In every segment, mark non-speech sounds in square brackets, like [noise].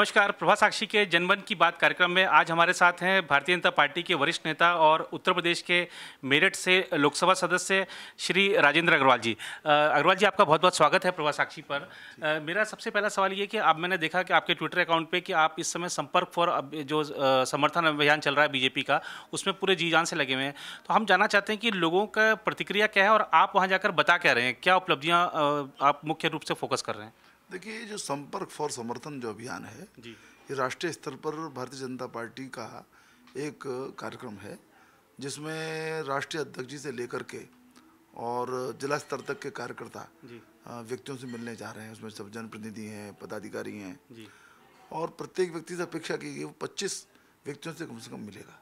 नमस्कार प्रभा साक्षी के जनमन की बात कार्यक्रम में आज हमारे साथ हैं भारतीय जनता पार्टी के वरिष्ठ नेता और उत्तर प्रदेश के मेरठ से लोकसभा सदस्य श्री राजेंद्र अग्रवाल जी अग्रवाल जी आपका बहुत बहुत स्वागत है प्रभा साक्षी पर आ, मेरा सबसे पहला सवाल ये कि आप मैंने देखा कि आपके ट्विटर अकाउंट पर कि आप इस समय संपर्क फॉर जो समर्थन अभियान चल रहा है बीजेपी का उसमें पूरे जी जान से लगे हुए हैं तो हम जानना चाहते हैं कि लोगों का प्रतिक्रिया क्या है और आप वहाँ जाकर बता क्या रहे हैं क्या उपलब्धियाँ आप मुख्य रूप से फोकस कर रहे हैं देखिए ये जो संपर्क फॉर समर्थन जो अभियान है ये राष्ट्रीय स्तर पर भारतीय जनता पार्टी का एक कार्यक्रम है जिसमें राष्ट्रीय अध्यक्ष जी से लेकर के और जिला स्तर तक के कार्यकर्ता व्यक्तियों से मिलने जा रहे हैं उसमें सब जनप्रतिनिधि हैं पदाधिकारी हैं और प्रत्येक व्यक्ति से अपेक्षा की गई वो पच्चीस व्यक्तियों से कम से कम मिलेगा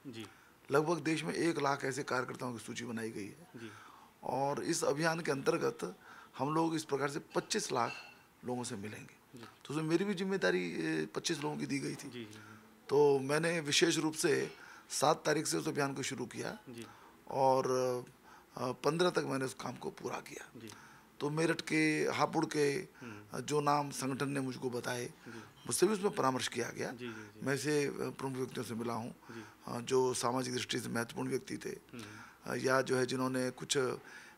लगभग देश में एक लाख ऐसे कार्यकर्ताओं की सूची बनाई गई है और इस अभियान के अंतर्गत हम लोग इस प्रकार से 25 लाख लोगों से मिलेंगे तो उसमें मेरी भी जिम्मेदारी पच्चीस लोगों की दी गई थी तो मैंने विशेष रूप से सात तारीख से उस अभियान को शुरू किया और पंद्रह तक मैंने उस काम को पूरा किया तो मेरठ के हापुड़ के हम्म। जो नाम संगठन ने मुझको बताए मुझसे भी उसमें परामर्श किया गया जी, जी, जी। मैं से प्रमुख व्यक्तियों से मिला हूँ जो सामाजिक दृष्टि से महत्वपूर्ण व्यक्ति थे हम्म। या जो है जिन्होंने कुछ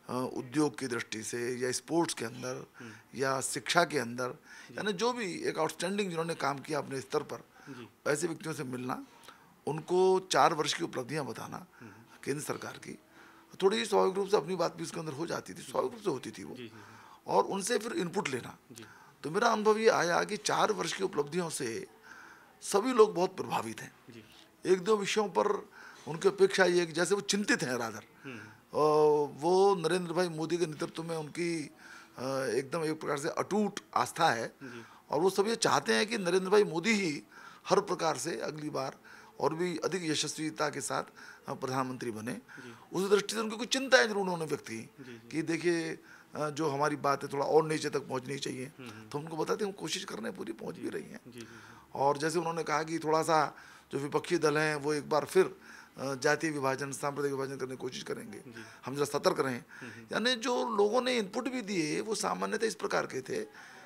उद्योग की दृष्टि से या स्पोर्ट्स के अंदर हम्म। या शिक्षा के अंदर यानी जो भी एक आउटस्टैंडिंग जिन्होंने काम किया अपने स्तर पर ऐसे व्यक्तियों से मिलना उनको चार वर्ष की उपलब्धियाँ बताना हम्म। केंद्र सरकार की थोड़ी स्वाभाविक रूप से अपनी बात भी उसके अंदर हो जाती थी स्वाभाविक रूप से होती थी वो और उनसे फिर इनपुट लेना तो मेरा अनुभव ये आया कि चार वर्ष की उपलब्धियों से सभी लोग बहुत प्रभावित हैं एक दो विषयों पर उनकी अपेक्षा ये है कि जैसे वो चिंतित हैं राधर वो नरेंद्र भाई मोदी के नेतृत्व में उनकी एकदम एक प्रकार से अटूट आस्था है और वो सब ये चाहते हैं कि नरेंद्र भाई मोदी ही हर प्रकार से अगली बार और भी अधिक यशस्वीता के साथ प्रधानमंत्री बने उस दृष्टि से उनकी कुछ चिंताएं जरूर उन्होंने व्यक्त की कि देखिए जो हमारी बात है थोड़ा और नीचे तक पहुंचनी चाहिए हम्म, हम्म। तो उनको बताते हम कोशिश कर रहे हैं पूरी पहुंच भी रही हैं और जैसे उन्होंने कहा कि थोड़ा सा जो विपक्षी दल हैं वो एक बार फिर जाति विभाजन सांप्रदायिक विभाजन करने की कोशिश करेंगे हम जरा सतर्क रहें हम्म, हम्म। यानी जो लोगों ने इनपुट भी दिए वो सामान्यतः इस प्रकार के थे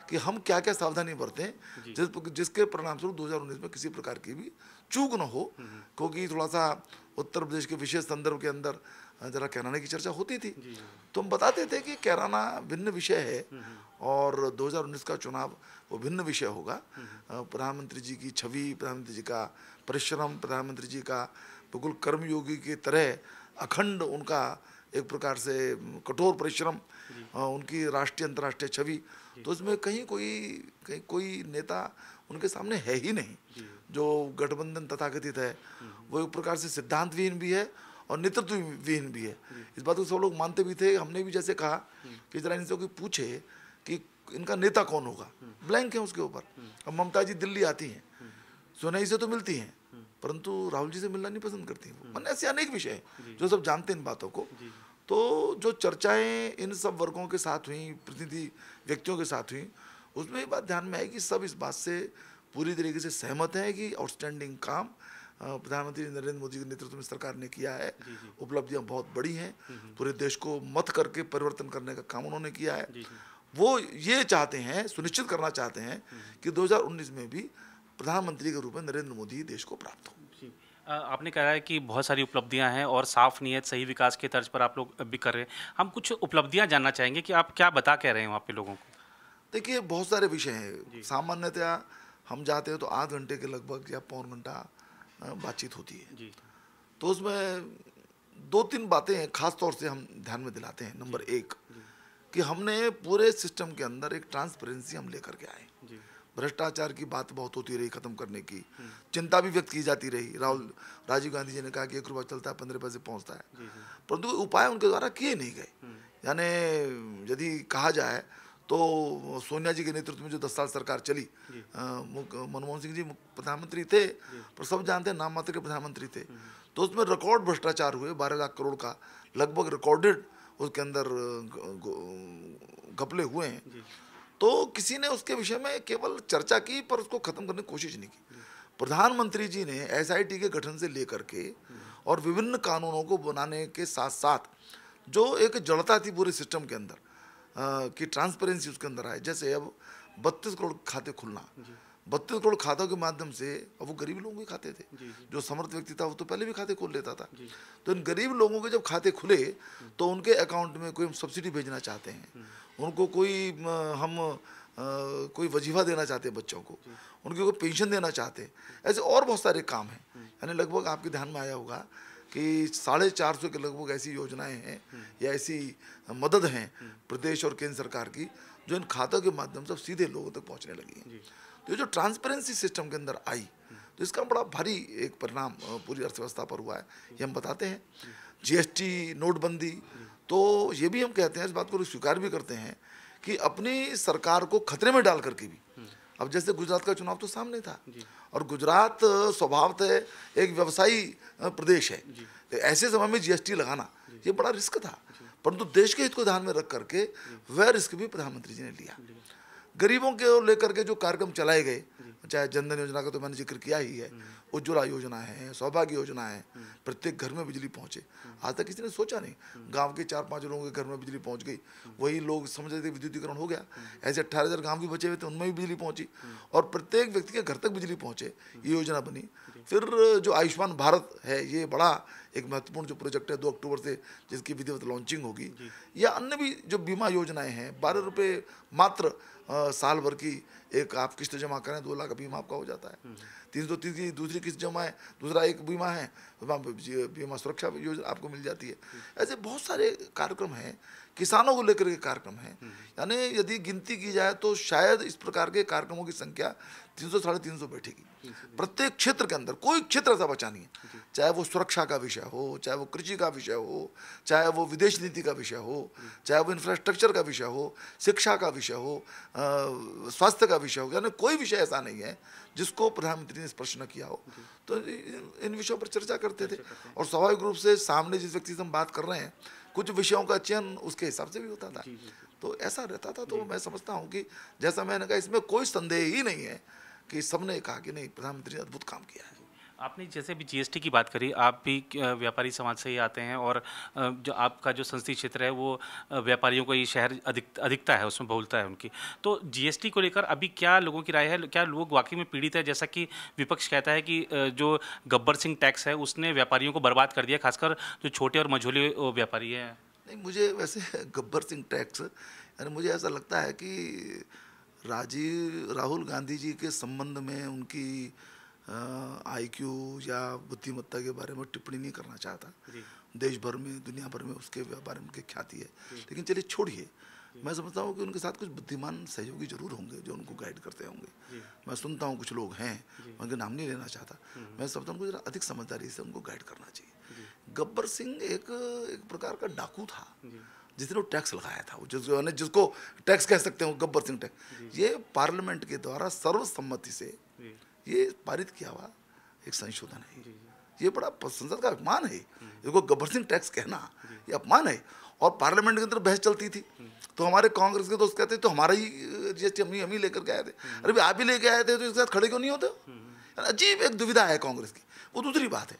कि हम क्या क्या सावधानी बरतें जिस जिसके परिणामस्वरूप 2019 में किसी प्रकार की भी चूक न हो हम्म, क्योंकि थोड़ा सा उत्तर प्रदेश के विशेष संदर्भ के अंदर जरा कैराना की चर्चा होती थी तो हम बताते थे कि कैराना भिन्न विषय है और 2019 का चुनाव वो भिन्न विषय होगा प्रधानमंत्री जी की छवि प्रधानमंत्री जी का परिश्रम प्रधानमंत्री जी का बिल्कुल कर्मयोगी की तरह अखंड उनका एक प्रकार से कठोर परिश्रम उनकी राष्ट्रीय अंतर्राष्ट्रीय छवि तो इसमें कहीं कोई कहीं कोई नेता उनके सामने है ही नहीं जो गठबंधन तथाकथित है हम्म, हम्म। वो एक प्रकार से सिद्धांत विहीन भी है और नेतृत्व विहीन भी है इस बात को सब लोग मानते भी थे हमने भी जैसे कहा हम्म। कि जरा इनसे कोई पूछे कि इनका नेता कौन होगा ब्लैंक है उसके ऊपर अब ममता जी दिल्ली आती हैं सुनई से तो मिलती हैं परंतु राहुल जी से मिलना नहीं पसंद करती वो मैंने हम्म। ऐसे अनेक विषय हैं जो सब जानते हैं इन बातों को तो जो चर्चाएं इन सब वर्गों के साथ हुई प्रतिनिधि व्यक्तियों के साथ हुई उसमें ये बात ध्यान में आई कि सब इस बात से पूरी तरीके से सहमत हैं कि आउटस्टैंडिंग काम प्रधानमंत्री नरेंद्र मोदी के नेतृत्व में सरकार ने किया है उपलब्धियां बहुत बड़ी हैं हम्म, हम्म। पूरे देश को मत करके परिवर्तन करने का काम उन्होंने किया है वो ये चाहते हैं सुनिश्चित करना चाहते हैं कि 2019 में भी प्रधानमंत्री के रूप में नरेंद्र मोदी देश को प्राप्त हो आपने कहा है कि बहुत सारी उपलब्धियां हैं और साफ नीयत सही विकास के तर्ज पर आप लोग भी कर रहे हैं हम कुछ उपलब्धियां जानना चाहेंगे कि आप क्या बता कह रहे हैं वहाँ पे लोगों को देखिए बहुत सारे विषय हैं सामान्यतया हम जाते हैं तो आध घंटे के लगभग या पौन घंटा बातचीत होती है जी तो उसमें दो तीन बातें हैं खास तौर से हम ध्यान में दिलाते हैं नंबर एक कि हमने पूरे सिस्टम के अंदर एक ट्रांसपेरेंसी हम लेकर के आए भ्रष्टाचार की बात बहुत होती रही खत्म करने की चिंता भी व्यक्त की जाती रही राहुल राजीव गांधी जी ने कहा कि एक रुपया चलता है पंद्रह से पहुंचता है परंतु उपाय उनके द्वारा किए नहीं गए यानी यदि कहा जाए तो सोनिया जी के नेतृत्व में जो दस साल सरकार चली मनमोहन सिंह जी प्रधानमंत्री थे पर सब जानते हैं नाम मात्र के प्रधानमंत्री थे हम्म। तो उसमें रिकॉर्ड भ्रष्टाचार हुए बारह लाख करोड़ का लगभग रिकॉर्डेड उसके अंदर घपले हुए हैं तो किसी ने उसके विषय में केवल चर्चा की पर उसको खत्म करने की कोशिश नहीं की प्रधानमंत्री जी ने एस के गठन से लेकर के और विभिन्न कानूनों को बनाने के साथ साथ जो एक जड़ता थी पूरे सिस्टम के अंदर की ट्रांसपेरेंसी उसके अंदर आए जैसे अब बत्तीस करोड़ खाते खुलना बत्तीस करोड़ खातों के माध्यम से अब वो गरीब लोगों के खाते थे जी, जी। जो समर्थ व्यक्ति था वो तो पहले भी खाते खोल लेता था तो इन गरीब लोगों के जब खाते खुले हम्म। तो उनके अकाउंट में कोई हम सब्सिडी भेजना चाहते हैं हम्म। उनको कोई हम कोई वजीफा देना चाहते हैं बच्चों को उनके कोई पेंशन देना चाहते हैं ऐसे और बहुत सारे काम हैं हम्म। यानी लगभग आपके ध्यान में आया होगा कि साढ़े चार सौ के लगभग ऐसी योजनाएं हैं हम्म। या ऐसी मदद हैं हम्म। प्रदेश और केंद्र सरकार की जो इन खातों के माध्यम से सीधे लोगों तक पहुंचने लगी हैं तो जो ट्रांसपेरेंसी सिस्टम के अंदर आई तो इसका बड़ा भारी एक परिणाम पूरी अर्थव्यवस्था पर हुआ है ये हम बताते हैं जीएसटी नोटबंदी तो ये भी हम कहते हैं इस बात को स्वीकार भी करते हैं कि अपनी सरकार को खतरे में डाल करके भी हम्म। अब जैसे गुजरात का चुनाव तो सामने था और गुजरात स्वभावतः एक व्यवसायी प्रदेश है तो ऐसे समय में जीएसटी लगाना ये बड़ा रिस्क था परंतु देश के हित को ध्यान में रख करके वह रिस्क भी प्रधानमंत्री जी ने लिया गरीबों के लेकर के जो कार्यक्रम चलाए गए चाहे जनधन योजना का तो मैंने जिक्र किया ही है हम्म। उज्ज्वला योजना है सौभाग्य योजना है हम्म। प्रत्येक घर में बिजली पहुंचे हम्म। आज तक किसी ने सोचा नहीं गांव के चार पांच लोगों के घर में बिजली पहुंच गई वही लोग समझ रहे थे विद्युतीकरण हो गया ऐसे अट्ठारह हज़ार गाँव भी बचे हुए थे उनमें भी बिजली पहुंची और प्रत्येक व्यक्ति के घर तक बिजली पहुंचे ये योजना बनी फिर जो आयुष्मान भारत है ये बड़ा एक महत्वपूर्ण जो प्रोजेक्ट है दो अक्टूबर से जिसकी विधिवत लॉन्चिंग होगी या अन्य भी जो बीमा योजनाएं हैं बारह रुपये मात्र साल भर की एक आप किस्त जमा करें दो लाख का बीमा आपका हो जाता है हम्म। तीन सौ तीस की दूसरी किस्त जमा है दूसरा एक बीमा है तो बीमा सुरक्षा योजना आपको मिल जाती है हम्म। ऐसे बहुत सारे कार्यक्रम हैं किसानों को लेकर के कार्यक्रम हैं हम्म। यानी यदि गिनती की जाए तो शायद इस प्रकार के कार्यक्रमों की संख्या तीन सौ साढ़े तीन सौ बैठेगी प्रत्येक क्षेत्र के अंदर कोई क्षेत्र ऐसा बचा नहीं है चाहे वो सुरक्षा का विषय हो चाहे वो कृषि का विषय हो चाहे वो विदेश नीति का विषय हो चाहे वो इंफ्रास्ट्रक्चर का विषय हो शिक्षा का विषय हो स्वास्थ्य का विषय हो यानी कोई विषय ऐसा नहीं है जिसको प्रधानमंत्री ने स्पर्श न किया हो तो इन विषयों पर चर्चा करते थे और स्वाभाविक रूप से सामने जिस व्यक्ति से हम बात कर रहे हैं कुछ विषयों का चयन उसके हिसाब से भी होता था तो ऐसा रहता था तो मैं समझता हूँ कि जैसा मैंने कहा इसमें कोई संदेह ही नहीं है कि सबने कहा कि नहीं प्रधानमंत्री ने अद्भुत काम किया है आपने जैसे भी जीएसटी की बात करी आप भी व्यापारी समाज से ही आते हैं और जो आपका जो संसदीय क्षेत्र है वो व्यापारियों का ये शहर अधिक अधिकता है उसमें बहुलता है उनकी तो जीएसटी को लेकर अभी क्या लोगों की राय है क्या लोग वाकई में पीड़ित है जैसा कि विपक्ष कहता है कि जो गब्बर सिंह टैक्स है उसने व्यापारियों को बर्बाद कर दिया खासकर जो छोटे और मझोले व्यापारी हैं नहीं मुझे वैसे [laughs] गब्बर सिंह टैक्स यानी मुझे ऐसा लगता है कि राजीव राहुल गांधी जी के संबंध में उनकी आईक्यू या बुद्धिमत्ता के बारे में टिप्पणी नहीं करना चाहता देश भर में दुनिया भर में उसके बारे में उनकी ख्याति है लेकिन चलिए छोड़िए मैं समझता हूँ कि उनके साथ कुछ बुद्धिमान सहयोगी जरूर होंगे जो उनको गाइड करते होंगे मैं सुनता हूँ कुछ लोग हैं उनके नाम नहीं लेना चाहता हम्म। मैं समझता हूँ कुछ अधिक समझदारी से उनको गाइड करना चाहिए गब्बर सिंह एक एक प्रकार का डाकू था जिसने वो टैक्स लगाया था जिसको जिसको टैक्स कह सकते हैं गब्बर सिंह टैक्स ये पार्लियामेंट के द्वारा सर्वसम्मति से ये पारित किया हुआ एक संशोधन है ये बड़ा संसद का अपमान है हम्म। इसको गब्बर सिंह टैक्स कहना ये अपमान है और पार्लियामेंट के अंदर बहस चलती थी हम्म। तो हमारे कांग्रेस के दोस्त कहते तो हमारा ही जीएसटी हम ही हम ही लेकर के आए थे हम्म। अरे भाई आप ही लेके आए थे तो इसके साथ खड़े क्यों नहीं होते अजीब एक दुविधा है कांग्रेस की वो दूसरी बात है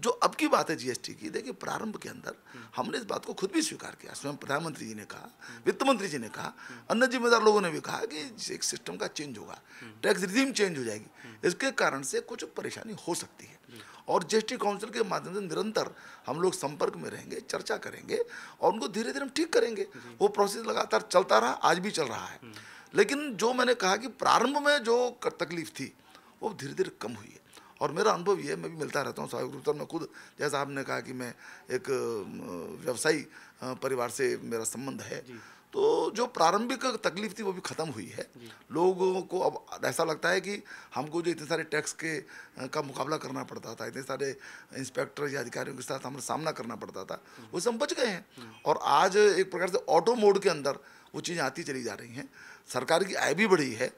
जो अब की बात है जीएसटी की देखिए प्रारंभ के अंदर हमने इस बात को खुद भी स्वीकार किया स्वयं प्रधानमंत्री जी ने कहा वित्त मंत्री जी ने कहा अन्य जिम्मेदार लोगों ने भी कहा कि एक सिस्टम का चेंज होगा टैक्स रिजीम चेंज हो जाएगी इसके कारण से कुछ परेशानी हो सकती है और जीएसटी काउंसिल के माध्यम से निरंतर हम लोग संपर्क में रहेंगे चर्चा करेंगे और उनको धीरे धीरे हम ठीक करेंगे वो प्रोसेस लगातार चलता रहा आज भी चल रहा है लेकिन जो मैंने कहा कि प्रारंभ में जो तकलीफ थी वो धीरे धीरे कम हुई है और मेरा अनुभव ये मैं भी मिलता रहता हूँ सहायक रूप मैं खुद जैसा आपने कहा कि मैं एक व्यवसायी परिवार से मेरा संबंध है तो जो प्रारंभिक तकलीफ थी वो भी ख़त्म हुई है लोगों को अब ऐसा लगता है कि हमको जो इतने सारे टैक्स के का मुकाबला करना पड़ता था इतने सारे इंस्पेक्टर या अधिकारियों के साथ हमें सामना करना पड़ता था वो सब बच गए हैं और आज एक प्रकार से ऑटो मोड के अंदर वो चीज़ें आती चली जा रही हैं सरकार की आय भी बढ़ी है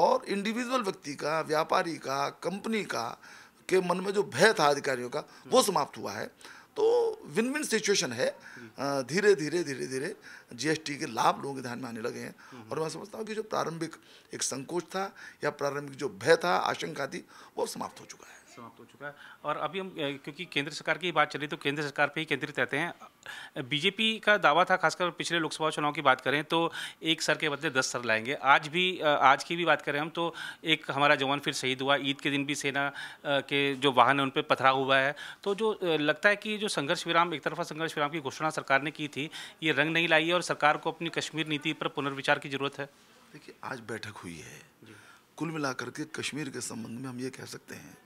और इंडिविजुअल व्यक्ति का व्यापारी का कंपनी का के मन में जो भय था अधिकारियों का हम्म। वो समाप्त हुआ है तो विन विन सिचुएशन है धीरे धीरे धीरे धीरे जीएसटी के लाभ लोगों के ध्यान में आने लगे हैं हम्म। और मैं समझता हूँ कि जो प्रारंभिक एक संकोच था या प्रारंभिक जो भय था आशंका थी वो समाप्त हो चुका है समाप्त हो चुका है और अभी हम क्योंकि केंद्र सरकार की बात चली तो केंद्र सरकार पे ही केंद्रित रहते हैं बीजेपी का दावा था खासकर पिछले लोकसभा चुनाव की बात करें तो एक सर के बदले दस सर लाएंगे आज भी आज की भी बात करें हम तो एक हमारा जवान फिर शहीद हुआ ईद के दिन भी सेना के जो वाहन है उन पर पथरा हुआ है तो जो लगता है कि जो संघर्ष विराम एक तरफा संघर्ष विराम की घोषणा सरकार ने की थी ये रंग नहीं लाई है और सरकार को अपनी कश्मीर नीति पर पुनर्विचार की जरूरत है देखिए आज बैठक हुई है कुल मिलाकर के कश्मीर के संबंध में हम ये कह सकते हैं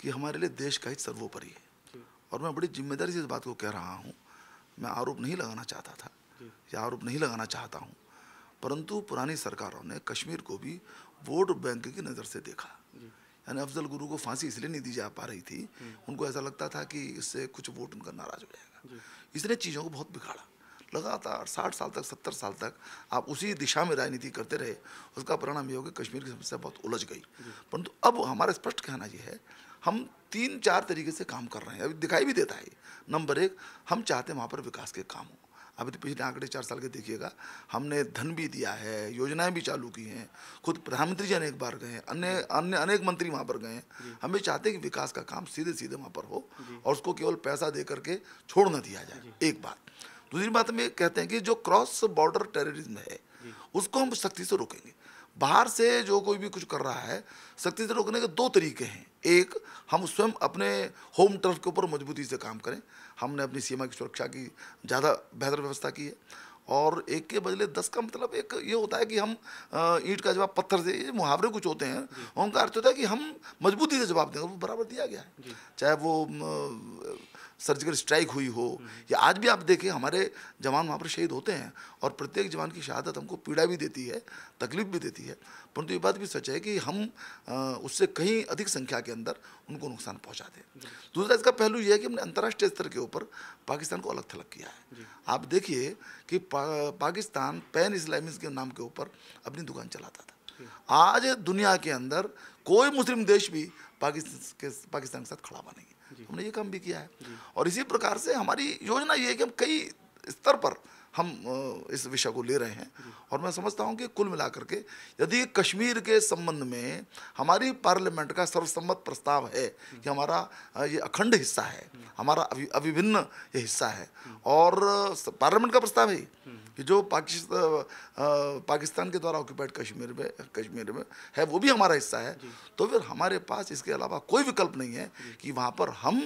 कि हमारे लिए देश का हित सर्वोपरि है और मैं बड़ी जिम्मेदारी से इस बात को कह रहा हूँ मैं आरोप नहीं लगाना चाहता था या आरोप नहीं लगाना चाहता हूँ परंतु पुरानी सरकारों ने कश्मीर को भी वोट बैंक की नज़र से देखा यानी अफजल गुरु को फांसी इसलिए नहीं दी जा पा रही थी हम्म। उनको ऐसा लगता था कि इससे कुछ वोट उनका नाराज हो जाएगा इसने चीज़ों को बहुत बिगाड़ा लगातार साठ साल तक सत्तर साल तक आप उसी दिशा में राजनीति करते रहे उसका परिणाम ये हो कि कश्मीर की समस्या बहुत उलझ गई परंतु अब हमारा स्पष्ट कहना यह है हम तीन चार तरीके से काम कर रहे हैं अभी दिखाई भी देता है नंबर एक हम चाहते हैं वहाँ पर विकास के काम हों अभी तो पिछले आंकड़े चार साल के देखिएगा हमने धन भी दिया है योजनाएं भी चालू की हैं खुद प्रधानमंत्री जी अनेक बार गए हैं अन्य अन्य अनेक मंत्री वहाँ पर गए हैं हम ये चाहते हैं कि विकास का काम सीधे सीधे वहाँ पर हो और उसको केवल पैसा दे करके छोड़ न दिया जाए एक बात दूसरी बात हम ये कहते हैं कि जो क्रॉस बॉर्डर टेररिज्म है उसको हम सख्ती से रोकेंगे बाहर से जो कोई भी कुछ कर रहा है सख्ती से रोकने के दो तरीके हैं एक हम स्वयं अपने होम टर्फ के ऊपर मजबूती से काम करें हमने अपनी सीमा की सुरक्षा की ज़्यादा बेहतर व्यवस्था की है और एक के बदले दस का मतलब एक ये होता है कि हम ईंट का जवाब पत्थर से ये मुहावरे कुछ होते हैं उनका अर्थ होता है कि हम मजबूती से जवाब देंगे वो बराबर दिया गया है चाहे वो सर्जिकल स्ट्राइक हुई हो या आज भी आप देखें हमारे जवान वहाँ पर शहीद होते हैं और प्रत्येक जवान की शहादत हमको पीड़ा भी देती है तकलीफ भी देती है परंतु ये बात भी सच है कि हम उससे कहीं अधिक संख्या के अंदर उनको नुकसान पहुँचा दें दूसरा इसका पहलू यह है कि हमने अंतर्राष्ट्रीय स्तर के ऊपर पाकिस्तान को अलग थलग किया है आप देखिए कि पा, पाकिस्तान पैन इस्लामिस के नाम के ऊपर अपनी दुकान चलाता था आज दुनिया के अंदर कोई मुस्लिम देश भी पाकिस्तान के साथ खड़ा हुआ नहीं हमने ये काम भी किया है और इसी प्रकार से हमारी योजना ये है कि हम कई स्तर पर हम इस विषय को ले रहे हैं और मैं समझता हूं कि कुल मिलाकर के यदि कश्मीर के संबंध में हमारी पार्लियामेंट का सर्वसम्मत प्रस्ताव है कि हमारा ये अखंड हिस्सा है हमारा अभि, अभिभिन्न ये हिस्सा है और पार्लियामेंट का प्रस्ताव है कि जो पाकिस्तान पाकिस्तान के द्वारा ऑक्यूपाइड कश्मीर में कश्मीर में है वो भी हमारा हिस्सा है तो फिर हमारे पास इसके अलावा कोई विकल्प नहीं है कि वहाँ पर हम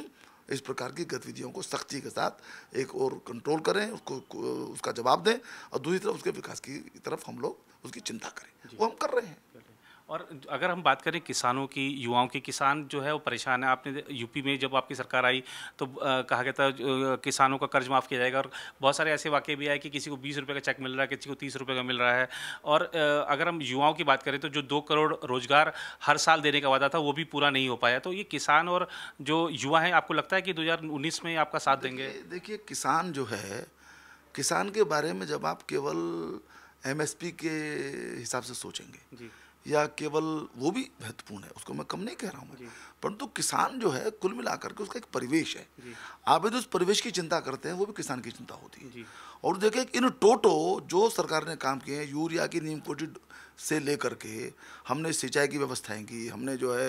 इस प्रकार की गतिविधियों को सख्ती के साथ एक और कंट्रोल करें उसको उसका जवाब दें और दूसरी तरफ उसके विकास की तरफ हम लोग उसकी चिंता करें वो हम कर रहे हैं और अगर हम बात करें किसानों की युवाओं की किसान जो है वो परेशान है आपने यूपी में जब आपकी सरकार आई तो आ, कहा गया था किसानों का कर्ज माफ़ किया जाएगा और बहुत सारे ऐसे वाक्य भी आए कि किसी को बीस रुपये का चेक मिल रहा है किसी को तीस रुपये का मिल रहा है और आ, अगर हम युवाओं की बात करें तो जो दो करोड़ रोज़गार हर साल देने का वादा था वो भी पूरा नहीं हो पाया तो ये किसान और जो युवा हैं आपको लगता है कि दो में आपका साथ देंगे देखिए किसान जो है किसान के बारे में जब आप केवल एम के हिसाब से सोचेंगे जी या केवल वो भी महत्वपूर्ण है उसको मैं कम नहीं कह रहा हूँ परंतु किसान जो है कुल मिलाकर के उसका एक परिवेश है आप यदि तो उस परिवेश की चिंता करते हैं वो भी किसान की चिंता होती है और देखें इन टोटो जो सरकार ने काम किए हैं यूरिया की नीम कोटी से लेकर के हमने सिंचाई की व्यवस्थाएं की हमने जो है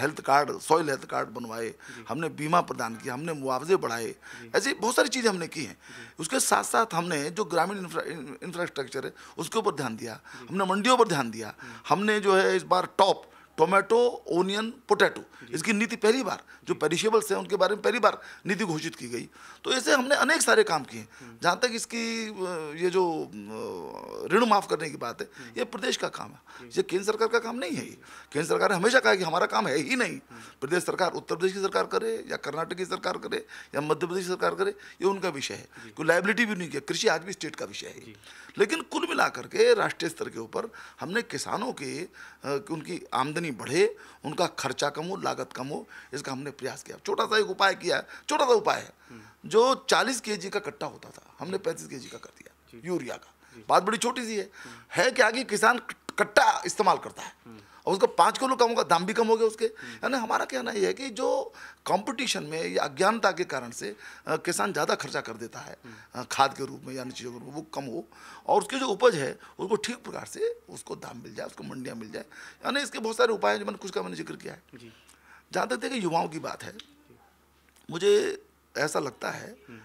health card soil health card बनवाए हमने बीमा प्रदान किया हमने मुआवजे बढ़ाए ऐसी बहुत सारी चीज़ें हमने की हैं उसके साथ साथ हमने जो ग्रामीण इंफ्रास्ट्रक्चर है उसके ऊपर ध्यान दिया हमने मंडियों पर ध्यान दिया हमने जो है इस बार टॉप टोमेटो ओनियन पोटैटो इसकी नीति पहली बार जो पेरिशेबल्स हैं उनके बारे में पहली बार नीति घोषित की गई तो ऐसे हमने अनेक सारे काम किए हम्म। जहाँ तक इसकी ये जो ऋण माफ़ करने की बात है हम्म। ये प्रदेश का काम है ये केंद्र सरकार का काम नहीं है ये केंद्र सरकार ने हमेशा कहा कि हमारा काम है ही नहीं हम्म। प्रदेश सरकार उत्तर प्रदेश की सरकार करे या कर्नाटक की सरकार करे या मध्य प्रदेश की सरकार करे ये उनका विषय है कोई लाइबिलिटी भी नहीं किया कृषि आज भी स्टेट का विषय है लेकिन कुल मिलाकर के राष्ट्रीय स्तर के ऊपर हमने किसानों के उनकी आमदनी आमदनी बढ़े उनका खर्चा कम हो लागत कम हो इसका हमने प्रयास किया छोटा सा एक उपाय किया है छोटा सा उपाय है हम्म। जो 40 के का कट्टा होता था हमने 35 के का कर दिया यूरिया का बात बड़ी छोटी सी है हम्म। है कि आगे किसान कट्टा इस्तेमाल करता है हम्म। और उसका पाँच किलो कम होगा दाम भी कम हो गया उसके यानी हमारा कहना यह है कि जो कंपटीशन में या अज्ञानता के कारण से किसान ज़्यादा खर्चा कर देता है खाद के रूप में या चीज़ों के रूप में वो कम हो और उसकी जो उपज है उसको ठीक प्रकार से उसको दाम मिल जाए उसको मंडियाँ मिल जाए यानी इसके बहुत सारे उपाय हैं जो मैंने कुछ का मैंने जिक्र किया है जहाँ तक देखिए युवाओं की बात है मुझे ऐसा लगता है हम्म।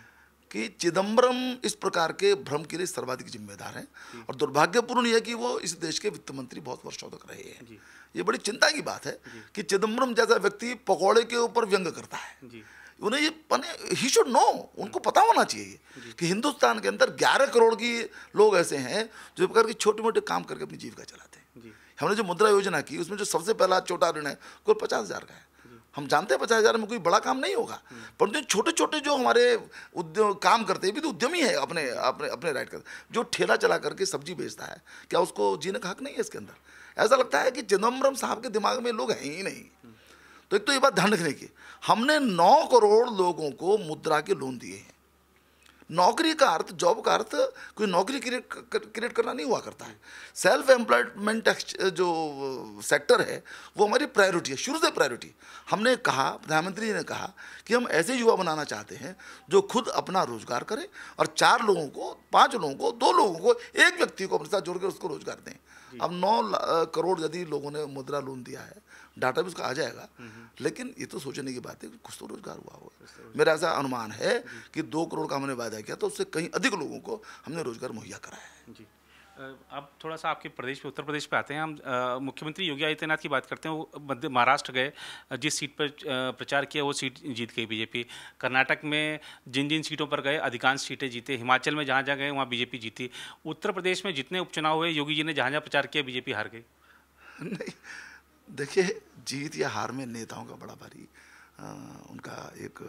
कि चिदम्बरम इस प्रकार के भ्रम के लिए सर्वाधिक जिम्मेदार हैं और दुर्भाग्यपूर्ण यह कि वो इस देश के वित्त मंत्री बहुत वर्षों तक रहे हैं ये बड़ी चिंता की बात है कि चिदम्बरम जैसा व्यक्ति पकौड़े के ऊपर व्यंग करता है उन्हें ये पने ही शुड नो उनको पता होना चाहिए कि हिंदुस्तान के अंदर 11 करोड़ की लोग ऐसे हैं जो प्रकार के छोटे मोटे काम करके अपनी जीविका चलाते हैं हमने जो मुद्रा योजना की उसमें जो सबसे पहला छोटा ऋण है कोई पचास हज़ार का है हम जानते हैं पचास हज़ार में कोई बड़ा काम नहीं होगा परंतु छोटे छोटे जो हमारे उद्योग काम करते हैं भी तो उद्यमी है अपने अपने अपने राइट कर जो ठेला चला करके सब्जी बेचता है क्या उसको जीने का हक नहीं है इसके अंदर ऐसा लगता है कि चिदम्बरम साहब के दिमाग में लोग हैं ही नहीं तो एक तो ये बात ध्यान रखने की हमने नौ करोड़ लोगों को मुद्रा के लोन दिए हैं नौकरी का अर्थ जॉब का अर्थ कोई नौकरी क्रिएट क्रिएट करना नहीं हुआ करता है सेल्फ एम्प्लॉयमेंट जो सेक्टर है वो हमारी प्रायोरिटी है शुरू से प्रायोरिटी हमने कहा प्रधानमंत्री ने कहा कि हम ऐसे युवा बनाना चाहते हैं जो खुद अपना रोजगार करें और चार लोगों को पाँच लोगों को दो लोगों को एक व्यक्ति को अपने साथ जोड़कर उसको रोजगार दें अब नौ करोड़ यदि लोगों ने मुद्रा लोन दिया है डाटा भी उसका आ जाएगा लेकिन ये तो सोचने की बात है कि कुछ तो रोजगार हुआ होगा तो मेरा ऐसा अनुमान है कि दो करोड़ का हमने वायदा किया तो उससे कहीं अधिक लोगों को हमने रोजगार मुहैया कराया है जी आप थोड़ा सा आपके प्रदेश पे उत्तर प्रदेश पे आते हैं हम मुख्यमंत्री योगी आदित्यनाथ की बात करते हैं वो मध्य महाराष्ट्र गए जिस सीट पर प्रचार किया वो सीट जीत गई बीजेपी कर्नाटक में जिन जिन सीटों पर गए अधिकांश सीटें जीते हिमाचल में जहाँ जहाँ गए वहाँ बीजेपी जीती उत्तर प्रदेश में जितने उपचुनाव हुए योगी जी ने जहाँ जहाँ प्रचार किया बीजेपी हार गई नहीं देखिए जीत या हार में नेताओं का बड़ा भारी आ, उनका एक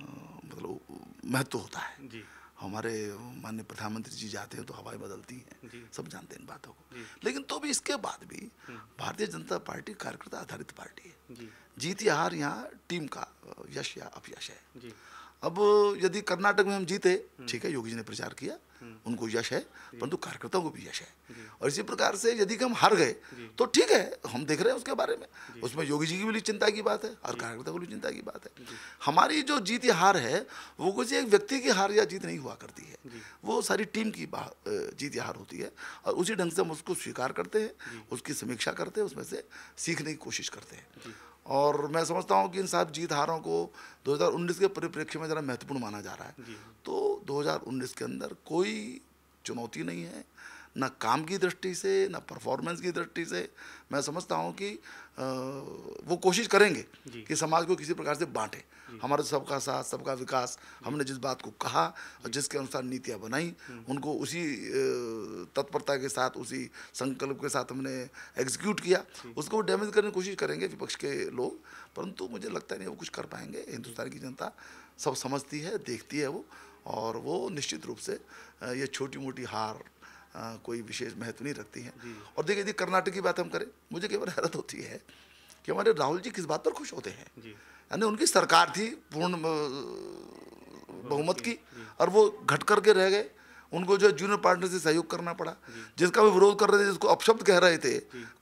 मतलब महत्व होता है जी। हमारे माननीय प्रधानमंत्री जी जाते हैं तो हवाएं बदलती हैं सब जानते हैं इन बातों को लेकिन तो भी इसके बाद भी हम्म। भारतीय जनता पार्टी कार्यकर्ता आधारित पार्टी है जीत या हार यहाँ टीम का यश या अपयश है अब यदि कर्नाटक में हम जीते हम्म। ठीक है योगी जी ने प्रचार किया हम्म। उनको यश है परंतु कार्यकर्ताओं को भी यश है और इसी प्रकार से यदि हम हार गए तो ठीक है हम देख रहे हैं उसके बारे में उसमें योगी जी की भी चिंता की बात है और कार्यकर्ता को भी चिंता की बात है हमारी जो जीत या हार है वो किसी एक व्यक्ति की हार या जीत नहीं हुआ करती है वो सारी टीम की जीत या हार होती है और उसी ढंग से हम उसको स्वीकार करते हैं उसकी समीक्षा करते हैं उसमें से सीखने की कोशिश करते हैं और मैं समझता हूँ कि इन साहब जीत हारों को 2019 के परिप्रेक्ष्य में ज़रा महत्वपूर्ण माना जा रहा है तो 2019 के अंदर कोई चुनौती नहीं है ना काम की दृष्टि से ना परफॉर्मेंस की दृष्टि से मैं समझता हूँ कि आ, वो कोशिश करेंगे कि समाज को किसी प्रकार से बांटें हमारे सबका साथ सबका विकास हमने जिस बात को कहा और जिसके अनुसार नीतियाँ बनाई हम्म। उनको उसी तत्परता के साथ उसी संकल्प के साथ हमने एग्जीक्यूट किया उसको डैमेज करने की कोशिश करेंगे विपक्ष के लोग परंतु मुझे लगता नहीं वो कुछ कर पाएंगे हिंदुस्तान की जनता सब समझती है देखती है वो और वो निश्चित रूप से ये छोटी मोटी हार कोई विशेष महत्व नहीं रखती है और देखिए यदि कर्नाटक की बात हम करें मुझे केवल हैरत होती है कि हमारे राहुल जी किस बात पर खुश होते हैं यानी उनकी सरकार थी पूर्ण बहुमत की और वो घट करके रह गए उनको जो है जूनियर पार्टनर से सहयोग करना पड़ा जिसका भी विरोध कर रहे थे जिसको अपशब्द कह रहे थे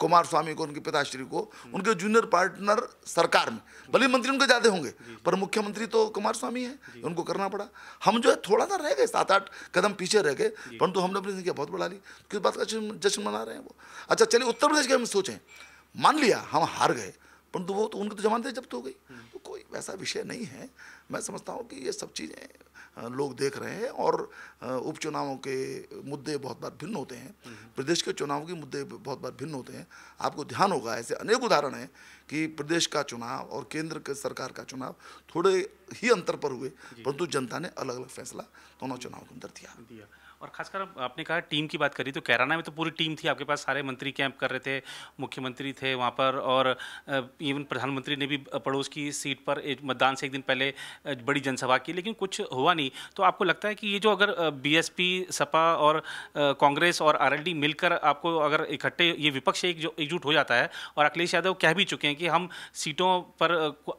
कुमार स्वामी को उनके पिताश्री को उनके जूनियर पार्टनर सरकार में भले मंत्री उनके ज़्यादा होंगे पर मुख्यमंत्री तो कुमार स्वामी है उनको करना पड़ा हम जो है थोड़ा सा रह गए सात आठ कदम पीछे रह गए परंतु हमने अपनी संख्या बहुत बढ़ा ली किस बात का जश्न मना रहे हैं वो अच्छा चलिए उत्तर प्रदेश के हम सोचें मान लिया हम हार गए परंतु वो तो उनकी तो जमानतें जब्त हो गई तो कोई वैसा विषय नहीं है मैं समझता हूँ कि ये सब चीज़ें लोग देख रहे हैं और उपचुनावों के मुद्दे बहुत बार भिन्न होते हैं हम्म। प्रदेश के चुनावों के मुद्दे बहुत बार भिन्न होते हैं आपको ध्यान होगा ऐसे अनेक उदाहरण हैं कि प्रदेश का चुनाव और केंद्र के सरकार का चुनाव थोड़े ही अंतर पर हुए परंतु जनता ने अलग अलग फैसला दोनों चुनाव के अंदर दिया, दिया। और खासकर आपने कहा टीम की बात करी तो कैराना में तो पूरी टीम थी आपके पास सारे मंत्री कैंप कर रहे थे मुख्यमंत्री थे वहाँ पर और इवन प्रधानमंत्री ने भी पड़ोस की सीट पर मतदान से एक दिन पहले बड़ी जनसभा की लेकिन कुछ हुआ नहीं तो आपको लगता है कि ये जो अगर बीएसपी सपा और कांग्रेस और आर मिलकर आपको अगर इकट्ठे ये विपक्ष एक जो एकजुट हो जाता है और अखिलेश यादव कह भी चुके हैं हैं कि हम सीटों पर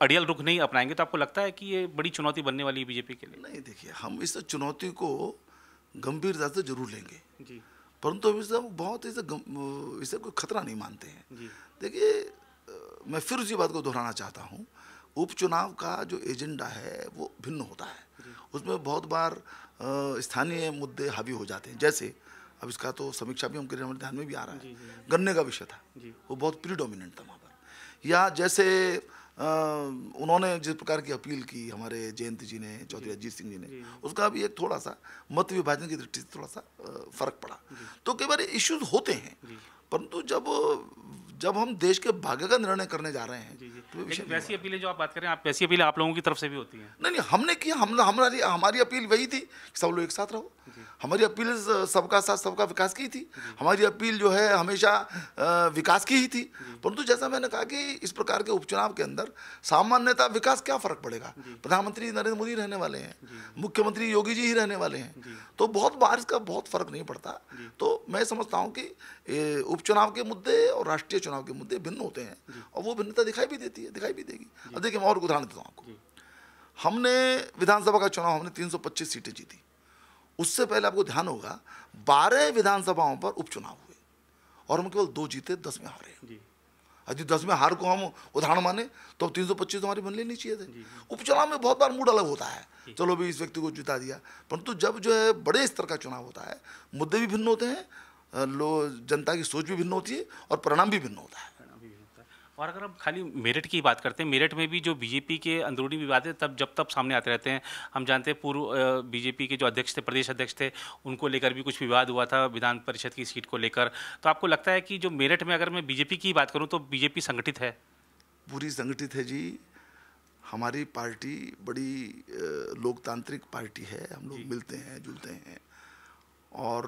अड़ियल रुख नहीं अपनाएंगे तो आपको लगता है कि ये बड़ी चुनौती बनने वाली है बीजेपी के लिए नहीं देखिए हम इस चुनौती को गंभीरता से जरूर लेंगे जी परंतु हम इसे बहुत इसे इसे कोई खतरा नहीं मानते हैं देखिए मैं फिर उसी बात को दोहराना चाहता हूँ उपचुनाव का जो एजेंडा है वो भिन्न होता है उसमें बहुत बार स्थानीय मुद्दे हावी हो जाते हैं जैसे अब इसका तो समीक्षा भी हम ध्यान में भी आ रहा है गन्ने का विषय था वो बहुत प्रीडोमिनेंट था वहाँ या जैसे आ, उन्होंने जिस प्रकार की अपील की हमारे जयंत जी ने चौधरी अजीत सिंह जी ने उसका भी एक थोड़ा सा मत विभाजन की दृष्टि से थोड़ा सा फर्क पड़ा तो कई बार इश्यूज होते हैं परंतु जब जब हम देश के भाग्य का निर्णय करने जा रहे हैं जी जी। तो लेकिन वैसी अपीलें जो आप बात कर रहे हैं आप वैसी अपील आप लोगों की तरफ से भी होती है नहीं नहीं हमने किया हम हमारी हमारी अपील वही थी कि सब लोग एक साथ रहो हमारी अपील सबका साथ सबका विकास की थी हमारी अपील जो है हमेशा विकास की ही थी परंतु जैसा मैंने कहा कि इस प्रकार के उपचुनाव के अंदर सामान्यता विकास क्या फर्क पड़ेगा प्रधानमंत्री नरेंद्र मोदी रहने वाले हैं मुख्यमंत्री योगी जी ही रहने वाले हैं तो बहुत बारिश का बहुत फर्क नहीं पड़ता तो मैं समझता हूँ कि उपचुनाव के मुद्दे और राष्ट्रीय चुनाव के मुद्दे भिन्न होते हैं और वो भिन्नता दिखाई भी देती है दिखाई भी देगी अब देखिए मैं और उदाहरण देता हूँ आपको हमने विधानसभा का चुनाव हमने 325 सीटें जीती उससे पहले आपको ध्यान होगा बारह विधानसभाओं पर उपचुनाव हुए और हम केवल दो जीते दस में हारे यदि दस में हार को हम उदाहरण माने तो तीन सौ पच्चीस हमारी बन लेनी चाहिए थे उपचुनाव में बहुत बार मूड अलग होता है चलो भी इस व्यक्ति को जिता दिया परंतु जब जो है बड़े स्तर का चुनाव होता है मुद्दे भी भिन्न होते हैं लो जनता की सोच भी भिन्न होती है और परिणाम भी भिन्न होता है और अगर हम खाली मेरठ की बात करते हैं मेरठ में भी जो बीजेपी के अंदरूनी विवाद है तब जब तब सामने आते रहते हैं हम जानते हैं पूर्व बीजेपी के जो अध्यक्ष थे प्रदेश अध्यक्ष थे उनको लेकर भी कुछ विवाद हुआ था विधान परिषद की सीट को लेकर तो आपको लगता है कि जो मेरठ में अगर मैं बीजेपी की बात करूँ तो बीजेपी संगठित है पूरी संगठित है जी हमारी पार्टी बड़ी लोकतांत्रिक पार्टी है हम लोग मिलते हैं जुलते हैं और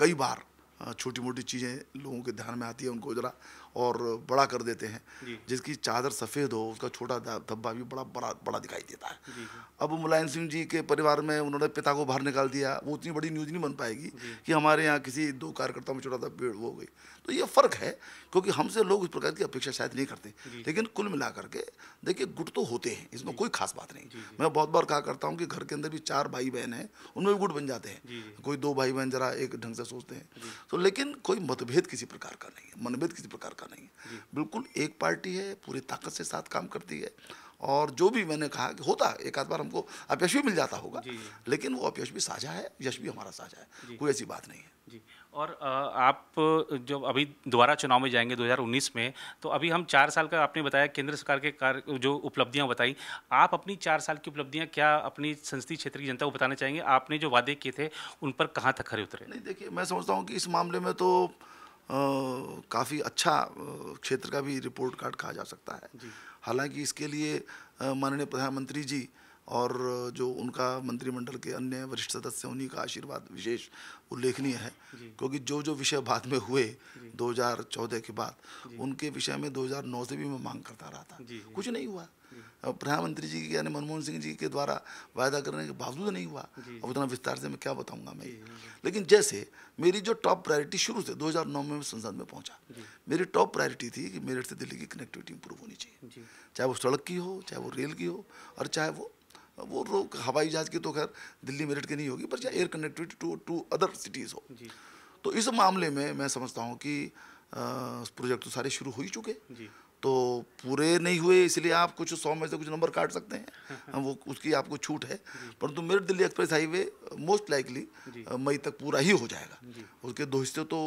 कई बार हाँ, छोटी मोटी चीज़ें लोगों के ध्यान में आती है उनको ज़रा और बड़ा कर देते हैं जिसकी चादर सफ़ेद हो उसका छोटा धब्बा भी बड़ा बड़ा बड़ा दिखाई देता है अब मुलायम सिंह जी के परिवार में उन्होंने पिता को बाहर निकाल दिया वो उतनी बड़ी न्यूज़ नहीं बन पाएगी कि हमारे यहाँ किसी दो कार्यकर्ता में छोटा सा पेड़ वो हो गई तो ये फ़र्क है क्योंकि हमसे लोग इस प्रकार की अपेक्षा शायद नहीं करते लेकिन कुल मिला करके देखिए गुट तो होते हैं इसमें कोई खास बात नहीं मैं बहुत बार कहा करता हूँ कि घर के अंदर भी चार भाई बहन हैं उनमें भी गुट बन जाते हैं कोई दो भाई बहन ज़रा एक ढंग से सोचते हैं तो लेकिन कोई मतभेद किसी प्रकार का नहीं है मनभेद किसी प्रकार का नहीं है बिल्कुल एक पार्टी है पूरी ताकत से साथ काम करती है और जो भी मैंने कहा कि होता है एक आध बार हमको अपयश भी मिल जाता होगा लेकिन वो अपयश भी साझा है यश भी हमारा साझा है कोई ऐसी बात नहीं है और आप जब अभी दोबारा चुनाव में जाएंगे 2019 में तो अभी हम चार साल का आपने बताया केंद्र सरकार के कार्य जो उपलब्धियां बताई आप अपनी चार साल की उपलब्धियां क्या अपनी संसदीय क्षेत्र की जनता को बताना चाहेंगे आपने जो वादे किए थे उन पर कहाँ तक खड़े उतरे नहीं देखिए मैं समझता हूँ कि इस मामले में तो काफ़ी अच्छा क्षेत्र का भी रिपोर्ट कार्ड कहा जा सकता है हालांकि इसके लिए माननीय प्रधानमंत्री जी और जो उनका मंत्रिमंडल के अन्य वरिष्ठ सदस्य उन्हीं का आशीर्वाद विशेष उल्लेखनीय है क्योंकि जो जो विषय बाद में हुए 2014 के बाद उनके विषय में 2009 से भी मैं मांग करता रहा था कुछ नहीं हुआ प्रधानमंत्री जी यानी मनमोहन सिंह जी के द्वारा वायदा करने के बावजूद नहीं हुआ अब उतना विस्तार से मैं क्या बताऊंगा मैं लेकिन जैसे मेरी जो टॉप प्रायोरिटी शुरू से 2009 में संसद में पहुंचा मेरी टॉप प्रायोरिटी थी कि मेरठ से दिल्ली की कनेक्टिविटी इंप्रूव होनी चाहिए चाहे वो सड़क की हो चाहे वो रेल की हो और चाहे वो वो रोक हवाई जहाज़ की तो खैर दिल्ली मेरठ की नहीं होगी पर air connectivity to to other cities हो तो इस मामले में मैं समझता हूँ कि प्रोजेक्ट तो सारे शुरू हो ही चुके तो पूरे नहीं हुए इसलिए आप कुछ सौ में से कुछ नंबर काट सकते हैं वो उसकी आपको छूट है परंतु Meerut Delhi express highway most likely मई तक पूरा ही हो जाएगा उसके दो हिस्से तो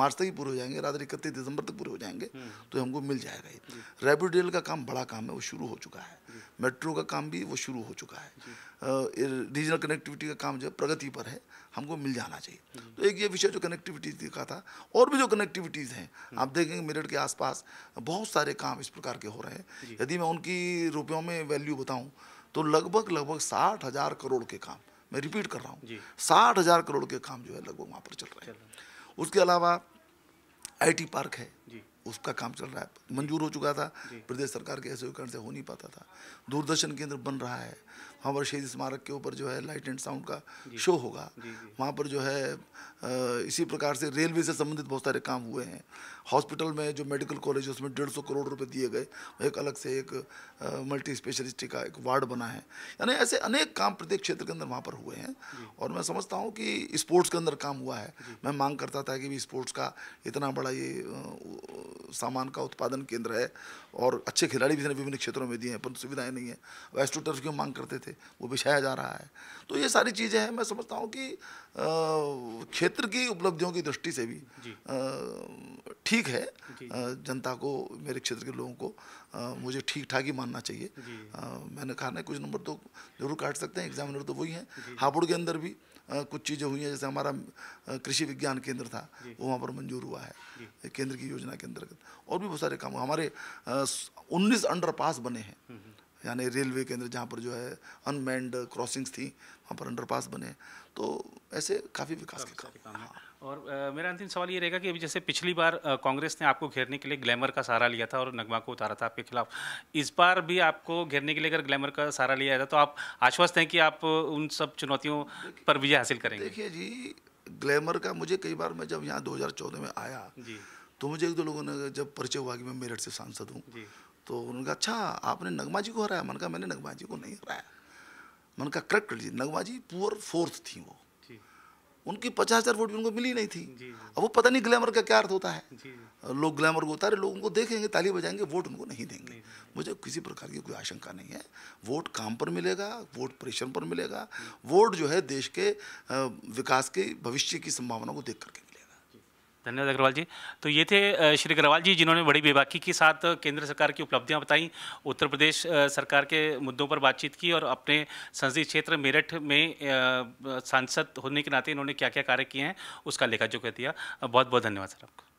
मार्च तक ही पूरे हो जाएंगे रात इकतीस दिसंबर तक पूरे हो जाएंगे हम्म। तो हमको मिल जाएगा ये रैपिड रेल का काम बड़ा काम है वो शुरू हो चुका है मेट्रो का काम भी वो शुरू हो चुका है रीजनल कनेक्टिविटी का काम जो है प्रगति पर है हमको मिल जाना चाहिए तो एक ये विषय जो कनेक्टिविटीज का था और भी जो कनेक्टिविटीज़ हैं आप देखेंगे मेरठ के आसपास बहुत सारे काम इस प्रकार के हो रहे हैं यदि मैं उनकी रुपयों में वैल्यू बताऊँ तो लगभग लगभग साठ हज़ार करोड़ के काम मैं रिपीट कर रहा हूँ साठ हज़ार करोड़ के काम जो है लगभग वहाँ पर चल रहे हैं उसके अलावा आईटी पार्क है उसका काम चल रहा है मंजूर हो चुका था प्रदेश सरकार के ऐसे से हो नहीं पाता था दूरदर्शन केंद्र बन रहा है वहाँ पर शहीद स्मारक के ऊपर जो है लाइट एंड साउंड का शो होगा वहाँ पर जो है इसी प्रकार से रेलवे से संबंधित बहुत सारे काम हुए हैं हॉस्पिटल में जो मेडिकल कॉलेज है उसमें डेढ़ सौ करोड़ रुपए दिए गए एक अलग से एक मल्टी स्पेशलिस्टी का एक वार्ड बना है यानी ऐसे अनेक काम प्रत्येक क्षेत्र के अंदर वहाँ पर हुए हैं और मैं समझता हूँ कि स्पोर्ट्स के अंदर काम हुआ है मैं मांग करता था कि भी स्पोर्ट्स का इतना बड़ा ये सामान का उत्पादन केंद्र है और अच्छे खिलाड़ी भी विभिन्न क्षेत्रों में दिए हैं पर सुविधाएं नहीं है एस्ट्रो टर्फ की मांग करते थे वो बिछाया जा रहा है तो ये सारी चीज़ें हैं मैं समझता हूँ कि क्षेत्र की उपलब्धियों की दृष्टि से भी ठीक है जनता को मेरे क्षेत्र के लोगों को मुझे ठीक ठाक ही मानना चाहिए मैंने कहा ना कुछ नंबर तो जरूर काट सकते हैं एग्जामिनर तो वही हैं हापुड़ के अंदर भी कुछ चीज़ें हुई हैं जैसे हमारा कृषि विज्ञान केंद्र था वो वहाँ पर मंजूर हुआ है केंद्र की योजना के अंतर्गत और भी बहुत सारे काम हमारे उन्नीस अंडर पास बने हैं हम्म, हम्म। यानी रेलवे केंद्र जहाँ पर जो है अनमैंड क्रॉसिंग्स थी वहाँ पर अंडरपास बने तो ऐसे काफ़ी विकास के काम हाँ और आ, मेरा अंतिम सवाल ये रहेगा कि अभी जैसे पिछली बार कांग्रेस ने आपको घेरने के लिए ग्लैमर का सहारा लिया था और नगमा को उतारा था आपके खिलाफ इस बार भी आपको घेरने के लिए अगर ग्लैमर का सहारा लिया जाता तो आप आश्वस्त हैं कि आप उन सब चुनौतियों पर विजय हासिल करेंगे देखिए जी ग्लैमर का मुझे कई बार मैं जब यहाँ दो में आया जी तो मुझे एक दो लोगों ने जब परिचय हुआ कि मैं मेरठ से सांसद हूँ तो उन्होंने कहा अच्छा आपने नगमा जी को हराया मन का मैंने नगमा जी को नहीं हराया मन का करेक्ट कर लीजिए नगमा जी पुअर फोर्थ थी वो उनकी पचास हज़ार वोट भी उनको मिली नहीं थी अब वो पता नहीं ग्लैमर का क्या अर्थ होता है लोग ग्लैमर को उतारे लोग उनको देखेंगे ताली बजाएंगे वोट उनको नहीं देंगे नहीं। मुझे किसी प्रकार की कोई आशंका नहीं है वोट काम पर मिलेगा वोट प्रेशर पर मिलेगा वोट जो है देश के विकास के भविष्य की संभावना को देख करके धन्यवाद अग्रवाल जी तो ये थे श्री अग्रवाल जी जिन्होंने बड़ी बेबाकी के साथ केंद्र सरकार की उपलब्धियां बताई उत्तर प्रदेश सरकार के मुद्दों पर बातचीत की और अपने संसदीय क्षेत्र मेरठ में सांसद होने के नाते इन्होंने क्या क्या कार्य किए हैं उसका लेखा जो कह दिया बहुत बहुत धन्यवाद सर आपको